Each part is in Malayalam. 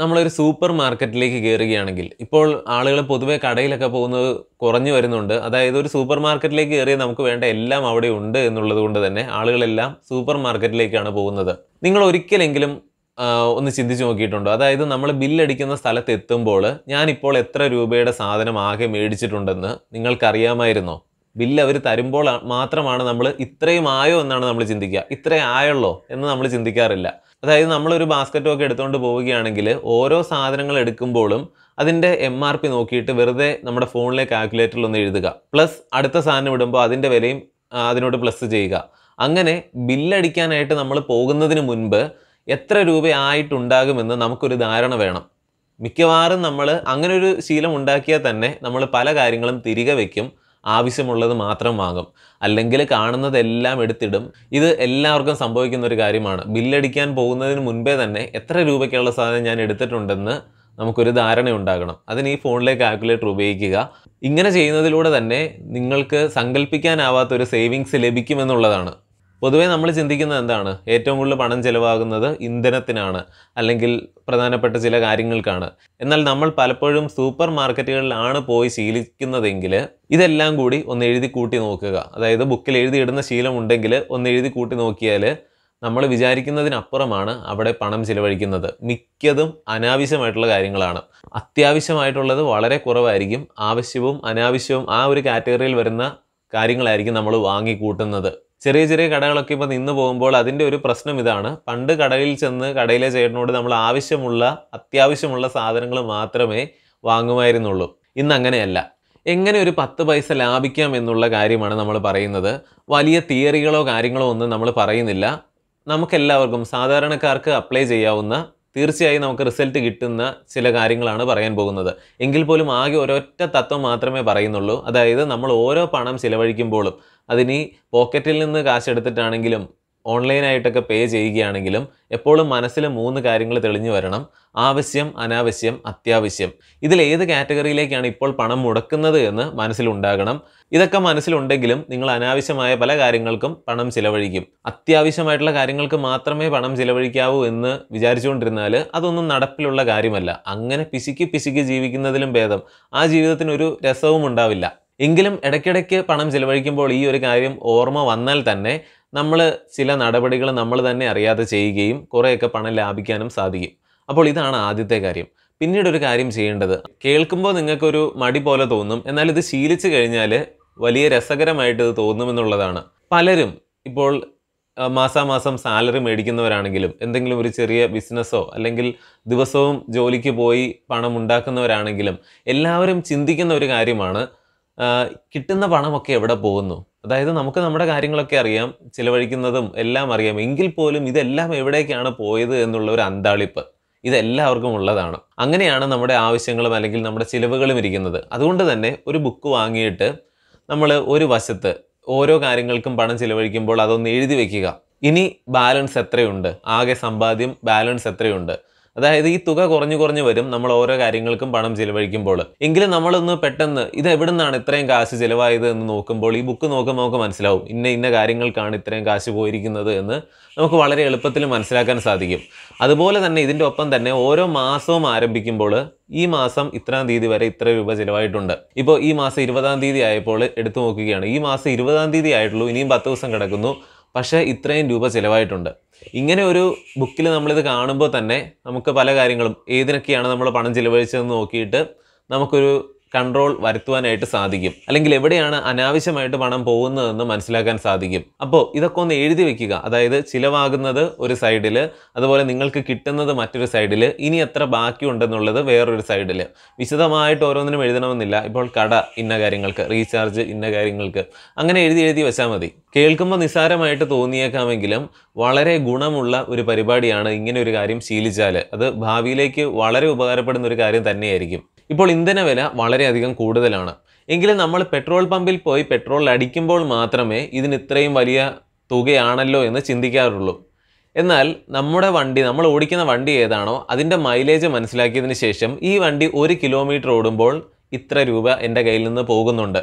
നമ്മളൊരു സൂപ്പർ മാർക്കറ്റിലേക്ക് കയറുകയാണെങ്കിൽ ഇപ്പോൾ ആളുകൾ പൊതുവേ കടയിലൊക്കെ പോകുന്നത് കുറഞ്ഞു വരുന്നുണ്ട് അതായത് ഒരു സൂപ്പർ മാർക്കറ്റിലേക്ക് കയറിയാൽ നമുക്ക് വേണ്ട എല്ലാം അവിടെ ഉണ്ട് എന്നുള്ളത് കൊണ്ട് തന്നെ ആളുകളെല്ലാം സൂപ്പർ മാർക്കറ്റിലേക്കാണ് പോകുന്നത് നിങ്ങൾ ഒരിക്കലെങ്കിലും ഒന്ന് ചിന്തിച്ചു നോക്കിയിട്ടുണ്ടോ അതായത് നമ്മൾ ബില്ലടിക്കുന്ന സ്ഥലത്ത് എത്തുമ്പോൾ ഞാനിപ്പോൾ എത്ര രൂപയുടെ സാധനം ആകെ മേടിച്ചിട്ടുണ്ടെന്ന് നിങ്ങൾക്കറിയാമായിരുന്നോ ബില്ല് അവർ തരുമ്പോൾ മാത്രമാണ് നമ്മൾ ഇത്രയും ആയോ എന്നാണ് നമ്മൾ ചിന്തിക്കുക ഇത്രയും ആയുള്ളോ എന്ന് നമ്മൾ ചിന്തിക്കാറില്ല അതായത് നമ്മളൊരു ബാസ്ക്കറ്റും ഒക്കെ എടുത്തുകൊണ്ട് പോവുകയാണെങ്കിൽ ഓരോ സാധനങ്ങൾ എടുക്കുമ്പോഴും അതിൻ്റെ എം ആർ പി നോക്കിയിട്ട് വെറുതെ നമ്മുടെ ഫോണിലെ കാൽക്കുലേറ്ററിൽ ഒന്ന് എഴുതുക പ്ലസ് അടുത്ത സാധനം ഇടുമ്പോൾ അതിൻ്റെ വിലയും അതിനോട് പ്ലസ് ചെയ്യുക അങ്ങനെ ബില്ലടിക്കാനായിട്ട് നമ്മൾ പോകുന്നതിന് മുൻപ് എത്ര രൂപയായിട്ടുണ്ടാകുമെന്ന് നമുക്കൊരു ധാരണ വേണം മിക്കവാറും നമ്മൾ അങ്ങനെ ഒരു ശീലം ഉണ്ടാക്കിയാൽ തന്നെ നമ്മൾ പല കാര്യങ്ങളും തിരികെ വയ്ക്കും ആവശ്യമുള്ളത് മാത്രം വാങ്ങും അല്ലെങ്കിൽ കാണുന്നതെല്ലാം എടുത്തിടും ഇത് എല്ലാവർക്കും സംഭവിക്കുന്ന ഒരു കാര്യമാണ് ബില്ലടിക്കാൻ പോകുന്നതിന് മുൻപേ തന്നെ എത്ര രൂപയ്ക്കുള്ള സാധനം ഞാൻ എടുത്തിട്ടുണ്ടെന്ന് നമുക്കൊരു ധാരണ ഉണ്ടാകണം അതിന് ഈ ഫോണിലെ കാൽക്കുലേറ്റർ ഉപയോഗിക്കുക ഇങ്ങനെ ചെയ്യുന്നതിലൂടെ തന്നെ നിങ്ങൾക്ക് സങ്കല്പിക്കാനാവാത്ത ഒരു സേവിങ്സ് ലഭിക്കുമെന്നുള്ളതാണ് പൊതുവേ നമ്മൾ ചിന്തിക്കുന്നത് എന്താണ് ഏറ്റവും കൂടുതൽ പണം ചിലവാകുന്നത് ഇന്ധനത്തിനാണ് അല്ലെങ്കിൽ പ്രധാനപ്പെട്ട ചില കാര്യങ്ങൾക്കാണ് എന്നാൽ നമ്മൾ പലപ്പോഴും സൂപ്പർ മാർക്കറ്റുകളിലാണ് പോയി ശീലിക്കുന്നതെങ്കിൽ ഇതെല്ലാം കൂടി ഒന്ന് എഴുതി കൂട്ടി നോക്കുക അതായത് ബുക്കിൽ എഴുതിയിടുന്ന ശീലമുണ്ടെങ്കിൽ ഒന്ന് എഴുതി കൂട്ടി നോക്കിയാൽ നമ്മൾ വിചാരിക്കുന്നതിനപ്പുറമാണ് അവിടെ പണം ചിലവഴിക്കുന്നത് മിക്കതും അനാവശ്യമായിട്ടുള്ള കാര്യങ്ങളാണ് അത്യാവശ്യമായിട്ടുള്ളത് വളരെ കുറവായിരിക്കും ആവശ്യവും അനാവശ്യവും ആ ഒരു കാറ്റഗറിയിൽ വരുന്ന കാര്യങ്ങളായിരിക്കും നമ്മൾ വാങ്ങിക്കൂട്ടുന്നത് ചെറിയ ചെറിയ കടകളൊക്കെ ഇപ്പോൾ നിന്ന് പോകുമ്പോൾ അതിൻ്റെ ഒരു പ്രശ്നം ഇതാണ് പണ്ട് കടയിൽ ചെന്ന് കടയിലെ ചേട്ടനോട് നമ്മൾ ആവശ്യമുള്ള അത്യാവശ്യമുള്ള സാധനങ്ങൾ മാത്രമേ വാങ്ങുമായിരുന്നുള്ളൂ ഇന്ന് അങ്ങനെയല്ല എങ്ങനെ ഒരു പത്ത് പൈസ ലാഭിക്കാം എന്നുള്ള കാര്യമാണ് നമ്മൾ പറയുന്നത് വലിയ തിയറികളോ കാര്യങ്ങളോ ഒന്നും നമ്മൾ പറയുന്നില്ല നമുക്കെല്ലാവർക്കും സാധാരണക്കാർക്ക് അപ്ലൈ ചെയ്യാവുന്ന തീർച്ചയായും നമുക്ക് റിസൾട്ട് കിട്ടുന്ന ചില കാര്യങ്ങളാണ് പറയാൻ പോകുന്നത് എങ്കിൽ പോലും ആകെ ഒരൊറ്റ തത്വം മാത്രമേ പറയുന്നുള്ളൂ അതായത് നമ്മൾ ഓരോ പണം ചിലവഴിക്കുമ്പോഴും അതിനി പോക്കറ്റിൽ നിന്ന് കാശെടുത്തിട്ടാണെങ്കിലും ഓൺലൈനായിട്ടൊക്കെ പേ ചെയ്യുകയാണെങ്കിലും എപ്പോഴും മനസ്സിൽ മൂന്ന് കാര്യങ്ങൾ തെളിഞ്ഞു വരണം ആവശ്യം അനാവശ്യം അത്യാവശ്യം ഇതിൽ ഏത് കാറ്റഗറിയിലേക്കാണ് ഇപ്പോൾ പണം മുടക്കുന്നത് എന്ന് മനസ്സിലുണ്ടാകണം ഇതൊക്കെ മനസ്സിലുണ്ടെങ്കിലും നിങ്ങൾ അനാവശ്യമായ പല കാര്യങ്ങൾക്കും പണം ചിലവഴിക്കും അത്യാവശ്യമായിട്ടുള്ള കാര്യങ്ങൾക്ക് മാത്രമേ പണം ചിലവഴിക്കാവൂ എന്ന് വിചാരിച്ചുകൊണ്ടിരുന്നാൽ അതൊന്നും നടപ്പിലുള്ള കാര്യമല്ല അങ്ങനെ പിശുക്കി പിശുക്കി ജീവിക്കുന്നതിലും ഭേദം ആ ജീവിതത്തിന് ഒരു രസവും ഉണ്ടാവില്ല എങ്കിലും ഇടയ്ക്കിടയ്ക്ക് പണം ചിലവഴിക്കുമ്പോൾ ഈ ഒരു കാര്യം ഓർമ്മ വന്നാൽ തന്നെ നമ്മൾ ചില നടപടികൾ നമ്മൾ തന്നെ അറിയാതെ ചെയ്യുകയും കുറേയൊക്കെ പണം ലാഭിക്കാനും സാധിക്കും അപ്പോൾ ഇതാണ് ആദ്യത്തെ കാര്യം പിന്നീട് ഒരു കാര്യം ചെയ്യേണ്ടത് കേൾക്കുമ്പോൾ നിങ്ങൾക്കൊരു മടി പോലെ തോന്നും എന്നാൽ ഇത് ശീലിച്ചു കഴിഞ്ഞാൽ വലിയ രസകരമായിട്ട് ഇത് തോന്നുമെന്നുള്ളതാണ് പലരും ഇപ്പോൾ മാസാമാസം സാലറി മേടിക്കുന്നവരാണെങ്കിലും എന്തെങ്കിലും ഒരു ചെറിയ ബിസിനസ്സോ അല്ലെങ്കിൽ ദിവസവും ജോലിക്ക് പോയി പണം ഉണ്ടാക്കുന്നവരാണെങ്കിലും എല്ലാവരും ചിന്തിക്കുന്ന ഒരു കാര്യമാണ് കിട്ടുന്ന പണമൊക്കെ എവിടെ പോകുന്നു അതായത് നമുക്ക് നമ്മുടെ കാര്യങ്ങളൊക്കെ അറിയാം ചിലവഴിക്കുന്നതും എല്ലാം അറിയാം എങ്കിൽ പോലും ഇതെല്ലാം എവിടേക്കാണ് പോയത് എന്നുള്ള ഒരു അന്താളിപ്പ് ഇതെല്ലാവർക്കും ഉള്ളതാണ് അങ്ങനെയാണ് നമ്മുടെ ആവശ്യങ്ങളും അല്ലെങ്കിൽ നമ്മുടെ ചിലവുകളും ഇരിക്കുന്നത് അതുകൊണ്ട് തന്നെ ഒരു ബുക്ക് വാങ്ങിയിട്ട് നമ്മൾ ഒരു വശത്ത് ഓരോ കാര്യങ്ങൾക്കും പണം ചിലവഴിക്കുമ്പോൾ അതൊന്ന് എഴുതി വെക്കുക ഇനി ബാലൻസ് എത്രയുണ്ട് ആകെ സമ്പാദ്യം ബാലൻസ് എത്രയുണ്ട് അതായത് ഈ തുക കുറഞ്ഞു കുറഞ്ഞു വരും നമ്മൾ ഓരോ കാര്യങ്ങൾക്കും പണം ചിലവഴിക്കുമ്പോൾ എങ്കിലും നമ്മളൊന്ന് പെട്ടെന്ന് ഇത് എവിടെ നിന്നാണ് ഇത്രയും കാശ് ചിലവായത് എന്ന് നോക്കുമ്പോൾ ഈ ബുക്ക് നോക്കുമ്പോൾ നമുക്ക് മനസ്സിലാവും ഇന്ന ഇന്ന കാര്യങ്ങൾക്കാണ് ഇത്രയും കാശ് പോയിരിക്കുന്നത് എന്ന് നമുക്ക് വളരെ എളുപ്പത്തിൽ മനസ്സിലാക്കാൻ സാധിക്കും അതുപോലെ തന്നെ ഇതിൻ്റെ ഒപ്പം തന്നെ ഓരോ മാസവും ആരംഭിക്കുമ്പോൾ ഈ മാസം ഇത്രാം തീയതി വരെ ഇത്ര രൂപ ചിലവായിട്ടുണ്ട് ഇപ്പോൾ ഈ മാസം ഇരുപതാം തീയതി ആയപ്പോൾ എടുത്തു നോക്കുകയാണ് ഈ മാസം ഇരുപതാം തീയതി ആയിട്ടുള്ളൂ ഇനിയും പത്ത് ദിവസം കിടക്കുന്നു പക്ഷേ ഇത്രയും രൂപ ചിലവായിട്ടുണ്ട് ഇങ്ങനെ ഒരു ബുക്കിൽ നമ്മളിത് കാണുമ്പോൾ തന്നെ നമുക്ക് പല കാര്യങ്ങളും ഏതിനൊക്കെയാണ് നമ്മൾ പണം ചിലവഴിച്ചതെന്ന് നോക്കിയിട്ട് നമുക്കൊരു കൺട്രോൾ വരുത്തുവാനായിട്ട് സാധിക്കും അല്ലെങ്കിൽ എവിടെയാണ് അനാവശ്യമായിട്ട് പണം പോകുന്നതെന്ന് മനസ്സിലാക്കാൻ സാധിക്കും അപ്പോൾ ഇതൊക്കെ ഒന്ന് എഴുതി വെക്കുക അതായത് ചിലവാകുന്നത് ഒരു സൈഡിൽ അതുപോലെ നിങ്ങൾക്ക് കിട്ടുന്നത് മറ്റൊരു സൈഡിൽ ഇനി എത്ര ബാക്കിയുണ്ടെന്നുള്ളത് വേറൊരു സൈഡിൽ വിശദമായിട്ട് ഓരോന്നിനും എഴുതണമെന്നില്ല ഇപ്പോൾ കട ഇന്ന കാര്യങ്ങൾക്ക് റീചാർജ് ഇന്ന കാര്യങ്ങൾക്ക് അങ്ങനെ എഴുതി എഴുതി വെച്ചാൽ മതി കേൾക്കുമ്പോൾ നിസ്സാരമായിട്ട് തോന്നിയേക്കാമെങ്കിലും വളരെ ഗുണമുള്ള ഒരു പരിപാടിയാണ് ഇങ്ങനെ ഒരു കാര്യം ശീലിച്ചാൽ അത് ഭാവിയിലേക്ക് വളരെ ഉപകാരപ്പെടുന്ന ഒരു കാര്യം തന്നെയായിരിക്കും ഇപ്പോൾ ഇന്ധന വില വളരെയധികം കൂടുതലാണ് എങ്കിലും നമ്മൾ പെട്രോൾ പമ്പിൽ പോയി പെട്രോൾ അടിക്കുമ്പോൾ മാത്രമേ ഇതിന് ഇത്രയും വലിയ തുകയാണല്ലോ എന്ന് ചിന്തിക്കാറുള്ളൂ എന്നാൽ നമ്മുടെ വണ്ടി നമ്മൾ ഓടിക്കുന്ന വണ്ടി ഏതാണോ അതിൻ്റെ മൈലേജ് മനസ്സിലാക്കിയതിന് ശേഷം ഈ വണ്ടി ഒരു കിലോമീറ്റർ ഓടുമ്പോൾ ഇത്ര രൂപ എൻ്റെ കയ്യിൽ നിന്ന് പോകുന്നുണ്ട്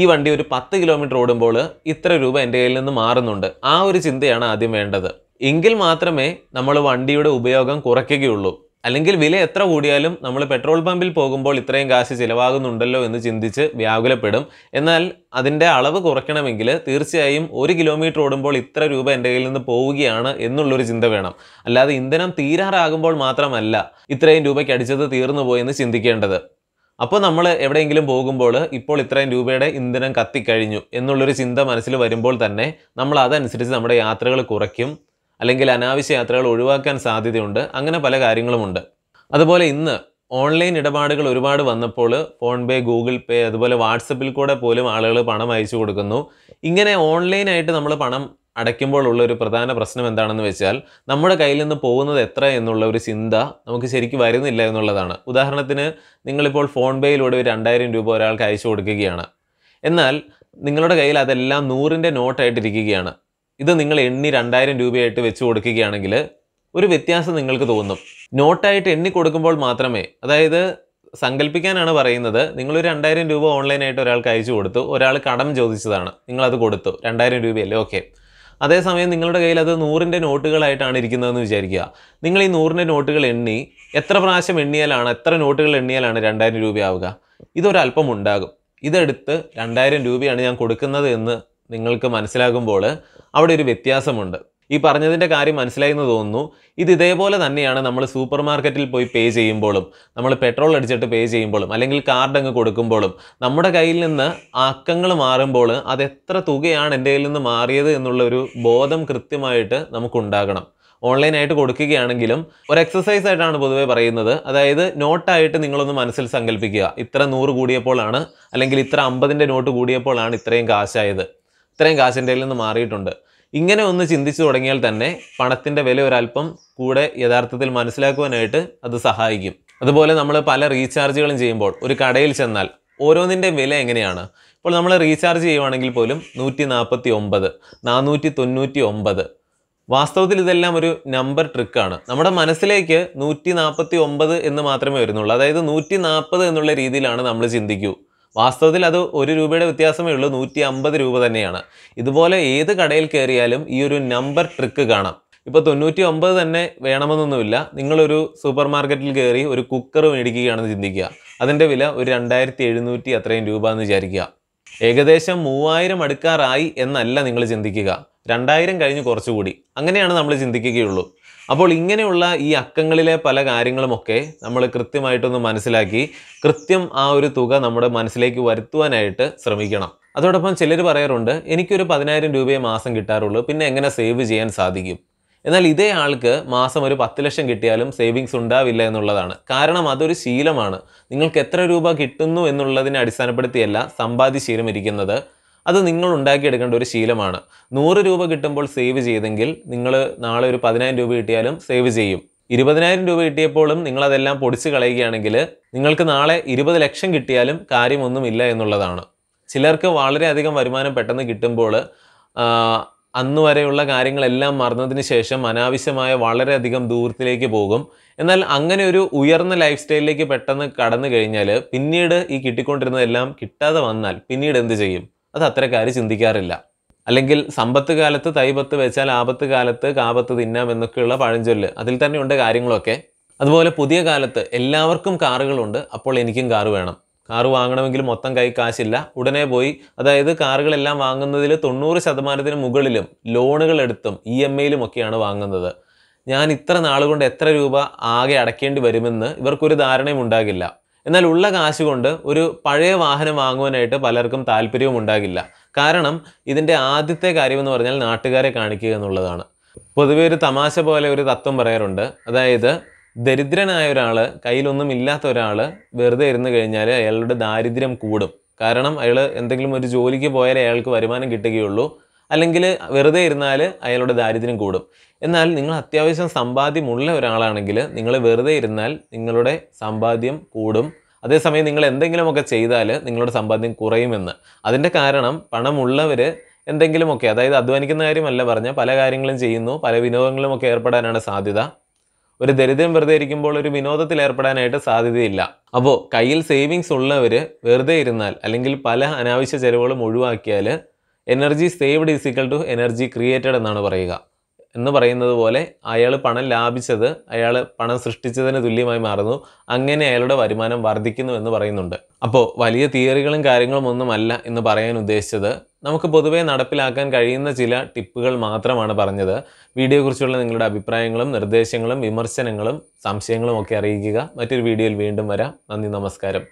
ഈ വണ്ടി ഒരു പത്ത് കിലോമീറ്റർ ഓടുമ്പോൾ ഇത്ര രൂപ എൻ്റെ കയ്യിൽ നിന്ന് മാറുന്നുണ്ട് ആ ഒരു ചിന്തയാണ് ആദ്യം വേണ്ടത് എങ്കിൽ മാത്രമേ നമ്മൾ വണ്ടിയുടെ ഉപയോഗം കുറയ്ക്കുകയുള്ളൂ അല്ലെങ്കിൽ വില എത്ര കൂടിയാലും നമ്മൾ പെട്രോൾ പമ്പിൽ പോകുമ്പോൾ ഇത്രയും കാശ് ചിലവാകുന്നുണ്ടല്ലോ എന്ന് ചിന്തിച്ച് വ്യാകുലപ്പെടും എന്നാൽ അതിൻ്റെ അളവ് കുറയ്ക്കണമെങ്കിൽ തീർച്ചയായും ഒരു കിലോമീറ്റർ ഓടുമ്പോൾ ഇത്ര രൂപ എൻ്റെ കയ്യിൽ നിന്ന് പോവുകയാണ് എന്നുള്ളൊരു ചിന്ത വേണം അല്ലാതെ ഇന്ധനം തീരാറാകുമ്പോൾ മാത്രമല്ല ഇത്രയും രൂപയ്ക്ക് അടിച്ചത് തീർന്നു പോയെന്ന് ചിന്തിക്കേണ്ടത് അപ്പോൾ നമ്മൾ എവിടെയെങ്കിലും പോകുമ്പോൾ ഇപ്പോൾ ഇത്രയും രൂപയുടെ ഇന്ധനം കത്തിക്കഴിഞ്ഞു എന്നുള്ളൊരു ചിന്ത മനസ്സിൽ വരുമ്പോൾ തന്നെ നമ്മൾ അതനുസരിച്ച് നമ്മുടെ യാത്രകൾ കുറയ്ക്കും അല്ലെങ്കിൽ അനാവശ്യ യാത്രകൾ ഒഴിവാക്കാൻ സാധ്യതയുണ്ട് അങ്ങനെ പല കാര്യങ്ങളുമുണ്ട് അതുപോലെ ഇന്ന് ഓൺലൈൻ ഇടപാടുകൾ ഒരുപാട് വന്നപ്പോൾ ഫോൺ പേ ഗൂഗിൾ പേ അതുപോലെ വാട്സപ്പിൽ കൂടെ പോലും ആളുകൾ പണം അയച്ചു കൊടുക്കുന്നു ഇങ്ങനെ ഓൺലൈനായിട്ട് നമ്മൾ പണം അടയ്ക്കുമ്പോൾ ഉള്ള ഒരു പ്രധാന പ്രശ്നം എന്താണെന്ന് വെച്ചാൽ നമ്മുടെ കയ്യിൽ നിന്ന് പോകുന്നത് എത്ര എന്നുള്ള ഒരു ചിന്ത നമുക്ക് ശരിക്കും വരുന്നില്ല എന്നുള്ളതാണ് ഉദാഹരണത്തിന് നിങ്ങളിപ്പോൾ ഫോൺ പേയിലൂടെ ഒരു രണ്ടായിരം രൂപ ഒരാൾക്ക് അയച്ചു കൊടുക്കുകയാണ് എന്നാൽ നിങ്ങളുടെ കയ്യിൽ അതെല്ലാം നൂറിൻ്റെ നോട്ടായിട്ടിരിക്കുകയാണ് ഇത് നിങ്ങൾ എണ്ണി രണ്ടായിരം രൂപയായിട്ട് വെച്ച് കൊടുക്കുകയാണെങ്കിൽ ഒരു വ്യത്യാസം നിങ്ങൾക്ക് തോന്നും നോട്ടായിട്ട് എണ്ണി കൊടുക്കുമ്പോൾ മാത്രമേ അതായത് സങ്കല്പിക്കാനാണ് പറയുന്നത് നിങ്ങളൊരു രണ്ടായിരം രൂപ ഓൺലൈനായിട്ട് ഒരാൾക്ക് അയച്ചു കൊടുത്തു ഒരാൾ കടം ചോദിച്ചതാണ് നിങ്ങളത് കൊടുത്തു രണ്ടായിരം രൂപയല്ലേ ഓക്കെ അതേസമയം നിങ്ങളുടെ കയ്യിൽ അത് നൂറിൻ്റെ നോട്ടുകളായിട്ടാണ് ഇരിക്കുന്നതെന്ന് വിചാരിക്കുക നിങ്ങൾ ഈ നൂറിൻ്റെ നോട്ടുകൾ എണ്ണി എത്ര പ്രാവശ്യം എണ്ണിയാലാണ് എത്ര നോട്ടുകൾ എണ്ണിയാലാണ് രണ്ടായിരം രൂപയാവുക ഇതൊരല്പം ഉണ്ടാകും ഇതെടുത്ത് രണ്ടായിരം രൂപയാണ് ഞാൻ കൊടുക്കുന്നത് എന്ന് നിങ്ങൾക്ക് മനസ്സിലാകുമ്പോൾ അവിടെ ഒരു വ്യത്യാസമുണ്ട് ഈ പറഞ്ഞതിൻ്റെ കാര്യം മനസ്സിലായെന്ന് തോന്നുന്നു ഇത് ഇതേപോലെ തന്നെയാണ് നമ്മൾ സൂപ്പർ മാർക്കറ്റിൽ പോയി പേ ചെയ്യുമ്പോഴും നമ്മൾ പെട്രോൾ അടിച്ചിട്ട് പേ ചെയ്യുമ്പോഴും അല്ലെങ്കിൽ കാർഡ് അങ്ങ് കൊടുക്കുമ്പോഴും നമ്മുടെ കയ്യിൽ നിന്ന് അക്കങ്ങൾ മാറുമ്പോൾ അത് എത്ര തുകയാണ് എൻ്റെ കയ്യിൽ നിന്ന് മാറിയത് എന്നുള്ള ഒരു ബോധം കൃത്യമായിട്ട് നമുക്കുണ്ടാകണം ഓൺലൈനായിട്ട് കൊടുക്കുകയാണെങ്കിലും ഒരു എക്സസൈസ് ആയിട്ടാണ് പൊതുവെ പറയുന്നത് അതായത് നോട്ടായിട്ട് നിങ്ങളൊന്ന് മനസ്സിൽ സങ്കല്പിക്കുക ഇത്ര നൂറ് കൂടിയപ്പോഴാണ് അല്ലെങ്കിൽ ഇത്ര അമ്പതിൻ്റെ നോട്ട് കൂടിയപ്പോഴാണ് ഇത്രയും കാശായത് ഇത്രയും കാശിൻ്റെ നിന്ന് മാറിയിട്ടുണ്ട് ഇങ്ങനെ ഒന്ന് ചിന്തിച്ചു തുടങ്ങിയാൽ തന്നെ പണത്തിൻ്റെ വില ഒരല്പം കൂടെ യഥാർത്ഥത്തിൽ മനസ്സിലാക്കുവാനായിട്ട് അത് സഹായിക്കും അതുപോലെ നമ്മൾ പല റീചാർജുകളും ചെയ്യുമ്പോൾ ഒരു കടയിൽ ചെന്നാൽ ഓരോന്നിൻ്റെ വില എങ്ങനെയാണ് ഇപ്പോൾ നമ്മൾ റീചാർജ് ചെയ്യുവാണെങ്കിൽ പോലും നൂറ്റി നാൽപ്പത്തി ഒമ്പത് നാനൂറ്റി തൊണ്ണൂറ്റി ഒമ്പത് വാസ്തവത്തിൽ ഇതെല്ലാം ഒരു നമ്പർ ട്രിക്കാണ് നമ്മുടെ മനസ്സിലേക്ക് നൂറ്റി നാൽപ്പത്തി ഒമ്പത് എന്ന് മാത്രമേ വരുന്നുള്ളൂ അതായത് നൂറ്റി നാൽപ്പത് എന്നുള്ള രീതിയിലാണ് നമ്മൾ ചിന്തിക്കൂ വാസ്തവത്തിൽ അത് ഒരു രൂപയുടെ വ്യത്യാസമേ ഉള്ളൂ നൂറ്റി അമ്പത് രൂപ തന്നെയാണ് ഇതുപോലെ ഏത് കടയിൽ കയറിയാലും ഈ ഒരു നമ്പർ ട്രിക്ക് കാണാം ഇപ്പോൾ തൊണ്ണൂറ്റി ഒമ്പത് തന്നെ വേണമെന്നൊന്നുമില്ല നിങ്ങളൊരു സൂപ്പർ മാർക്കറ്റിൽ കയറി ഒരു കുക്കർ മേടിക്കുകയാണെന്ന് ചിന്തിക്കുക അതിൻ്റെ വില ഒരു രണ്ടായിരത്തി എഴുന്നൂറ്റി അത്രയും രൂപ എന്ന് വിചാരിക്കുക ഏകദേശം മൂവായിരം അടുക്കാറായി എന്നല്ല നിങ്ങൾ ചിന്തിക്കുക രണ്ടായിരം കഴിഞ്ഞ് കുറച്ചുകൂടി അങ്ങനെയാണ് നമ്മൾ ചിന്തിക്കുകയുള്ളൂ അപ്പോൾ ഇങ്ങനെയുള്ള ഈ അക്കങ്ങളിലെ പല കാര്യങ്ങളുമൊക്കെ നമ്മൾ കൃത്യമായിട്ടൊന്ന് മനസ്സിലാക്കി കൃത്യം ആ ഒരു തുക നമ്മുടെ മനസ്സിലേക്ക് വരുത്തുവാനായിട്ട് ശ്രമിക്കണം അതോടൊപ്പം ചിലർ പറയാറുണ്ട് എനിക്കൊരു പതിനായിരം രൂപയെ മാസം കിട്ടാറുള്ളൂ പിന്നെ എങ്ങനെ സേവ് ചെയ്യാൻ സാധിക്കും എന്നാൽ ഇതേ ആൾക്ക് മാസം ഒരു പത്ത് ലക്ഷം കിട്ടിയാലും സേവിങ്സ് ഉണ്ടാവില്ല എന്നുള്ളതാണ് കാരണം അതൊരു ശീലമാണ് നിങ്ങൾക്ക് എത്ര രൂപ കിട്ടുന്നു എന്നുള്ളതിനെ അടിസ്ഥാനപ്പെടുത്തിയല്ല സമ്പാദ്യശീലം ഇരിക്കുന്നത് അത് നിങ്ങൾ ഉണ്ടാക്കിയെടുക്കേണ്ട ഒരു ശീലമാണ് നൂറ് രൂപ കിട്ടുമ്പോൾ സേവ് ചെയ്തെങ്കിൽ നിങ്ങൾ നാളെ ഒരു പതിനായിരം രൂപ കിട്ടിയാലും സേവ് ചെയ്യും ഇരുപതിനായിരം രൂപ കിട്ടിയപ്പോഴും നിങ്ങളതെല്ലാം പൊടിച്ച് കളയുകയാണെങ്കിൽ നിങ്ങൾക്ക് നാളെ ഇരുപത് ലക്ഷം കിട്ടിയാലും കാര്യമൊന്നുമില്ല എന്നുള്ളതാണ് ചിലർക്ക് വളരെയധികം വരുമാനം പെട്ടെന്ന് കിട്ടുമ്പോൾ അന്ന് വരെയുള്ള കാര്യങ്ങളെല്ലാം മറന്നതിന് ശേഷം അനാവശ്യമായ വളരെയധികം ദൂരത്തിലേക്ക് പോകും എന്നാൽ അങ്ങനെ ഒരു ഉയർന്ന ലൈഫ് സ്റ്റൈലിലേക്ക് പെട്ടെന്ന് കടന്നു കഴിഞ്ഞാൽ പിന്നീട് ഈ കിട്ടിക്കൊണ്ടിരുന്നതെല്ലാം കിട്ടാതെ വന്നാൽ പിന്നീട് എന്ത് ചെയ്യും അത് അത്തരക്കാർ ചിന്തിക്കാറില്ല അല്ലെങ്കിൽ സമ്പത്ത് കാലത്ത് തൈപത്ത് വെച്ചാൽ ആപത്ത് കാലത്ത് കാപത്ത് തിന്നാം എന്നൊക്കെയുള്ള പഴഞ്ചൊല്ല് അതിൽ തന്നെ ഉണ്ട് കാര്യങ്ങളൊക്കെ അതുപോലെ പുതിയ കാലത്ത് എല്ലാവർക്കും കാറുകളുണ്ട് അപ്പോൾ എനിക്കും കാറ് വേണം കാറ് വാങ്ങണമെങ്കിൽ മൊത്തം കൈ കാശില്ല ഉടനെ പോയി അതായത് കാറുകളെല്ലാം വാങ്ങുന്നതിൽ തൊണ്ണൂറ് ശതമാനത്തിന് മുകളിലും ലോണുകൾ എടുത്തും ഇ എം ഐയിലും ഒക്കെയാണ് വാങ്ങുന്നത് ഞാൻ ഇത്ര നാളുകൊണ്ട് എത്ര രൂപ ആകെ അടയ്ക്കേണ്ടി വരുമെന്ന് ഇവർക്കൊരു ധാരണയും ഉണ്ടാകില്ല എന്നാൽ ഉള്ള കാശ് കൊണ്ട് ഒരു പഴയ വാഹനം വാങ്ങുവാനായിട്ട് പലർക്കും താല്പര്യവും ഉണ്ടാകില്ല കാരണം ഇതിൻ്റെ ആദ്യത്തെ കാര്യമെന്ന് പറഞ്ഞാൽ നാട്ടുകാരെ കാണിക്കുക എന്നുള്ളതാണ് പൊതുവെ ഒരു തമാശ പോലെ ഒരു തത്വം പറയാറുണ്ട് അതായത് ദരിദ്രനായ ഒരാൾ കയ്യിലൊന്നും ഇല്ലാത്ത ഒരാൾ വെറുതെ ഇരുന്ന് കഴിഞ്ഞാൽ അയാളുടെ ദാരിദ്ര്യം കൂടും കാരണം അയാൾ എന്തെങ്കിലും ഒരു ജോലിക്ക് പോയാലേ അയാൾക്ക് വരുമാനം കിട്ടുകയുള്ളൂ അല്ലെങ്കിൽ വെറുതെ ഇരുന്നാൽ അയാളുടെ ദാരിദ്ര്യം കൂടും എന്നാൽ നിങ്ങൾ അത്യാവശ്യം സമ്പാദ്യമുള്ള ഒരാളാണെങ്കിൽ നിങ്ങൾ വെറുതെ ഇരുന്നാൽ നിങ്ങളുടെ സമ്പാദ്യം കൂടും അതേസമയം നിങ്ങൾ എന്തെങ്കിലുമൊക്കെ ചെയ്താൽ നിങ്ങളുടെ സമ്പാദ്യം കുറയുമെന്ന് അതിൻ്റെ കാരണം പണമുള്ളവർ എന്തെങ്കിലുമൊക്കെ അതായത് അധ്വാനിക്കുന്ന കാര്യമല്ല പറഞ്ഞ പല കാര്യങ്ങളും ചെയ്യുന്നു പല വിനോദങ്ങളുമൊക്കെ ഏർപ്പെടാനാണ് സാധ്യത ഒരു ദരിദ്രം വെറുതെ ഇരിക്കുമ്പോൾ ഒരു വിനോദത്തിൽ ഏർപ്പെടാനായിട്ട് സാധ്യതയില്ല അപ്പോൾ കയ്യിൽ സേവിങ്സ് ഉള്ളവർ വെറുതെ ഇരുന്നാൽ അല്ലെങ്കിൽ പല അനാവശ്യ ചെലവുകളും ഒഴിവാക്കിയാൽ energy saved is equal to energy created എന്നാണ് പറയുക എന്ന് പറയുന്നത് പോലെ അയാൾ പണം ലാഭിച്ചത് അയാൾ പണം സൃഷ്ടിച്ചതിന് തുല്യമായി മാറുന്നു അങ്ങനെ അയാളുടെ വരുമാനം വർദ്ധിക്കുന്നു എന്ന് പറയുന്നുണ്ട് അപ്പോൾ വലിയ തിയറികളും കാര്യങ്ങളും ഒന്നുമല്ല എന്ന് പറയാൻ ഉദ്ദേശിച്ചത് നമുക്ക് പൊതുവേ നടപ്പിലാക്കാൻ കഴിയുന്ന ചില ടിപ്പുകൾ മാത്രമാണ് പറഞ്ഞത് വീഡിയോയെക്കുറിച്ചുള്ള നിങ്ങളുടെ അഭിപ്രായങ്ങളും നിർദ്ദേശങ്ങളും വിമർശനങ്ങളും സംശയങ്ങളും ഒക്കെ അറിയിക്കുക മറ്റൊരു വീഡിയോയിൽ വീണ്ടും വരാം നന്ദി നമസ്കാരം